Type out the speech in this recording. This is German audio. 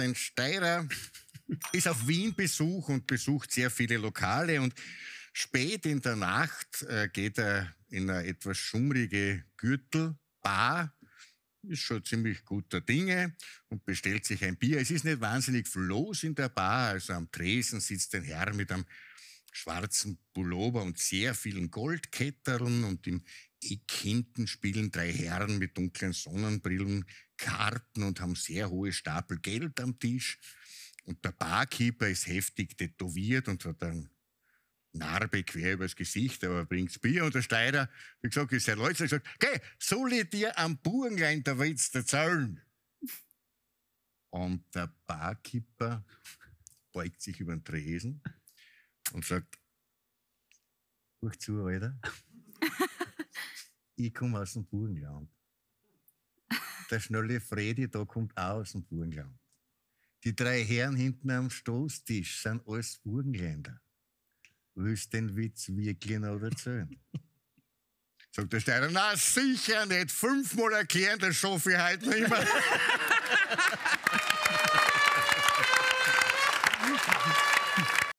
ein Steirer ist auf Wien-Besuch und besucht sehr viele Lokale und spät in der Nacht äh, geht er in eine etwas schummrige Gürtelbar, ist schon ziemlich guter Dinge und bestellt sich ein Bier. Es ist nicht wahnsinnig viel los in der Bar, also am Tresen sitzt ein Herr mit einem schwarzen Pullover und sehr vielen Goldkettern und im Eck hinten spielen drei Herren mit dunklen Sonnenbrillen Karten und haben sehr hohe Stapel Geld am Tisch. Und der Barkeeper ist heftig tätowiert und hat einen Narbe quer übers Gesicht, aber bringt Bier. Und der Steirer, wie gesagt, ist der Leutzer, gesagt, geh, soll ich dir am Burgenlein der Witz erzählen? Und der Barkeeper beugt sich über den Tresen und sagt, ruhig zu, Alter. ich komme aus dem Burgenland. Der schnelle Fredi, da kommt auch aus dem Burgenland. Die drei Herren hinten am Stoßtisch sind alles Burgenländer. Willst du den Witz wirklich noch erzählen? Sagt der Steiner, na sicher nicht. Fünfmal erklären, das schaffe ich heute nicht mehr.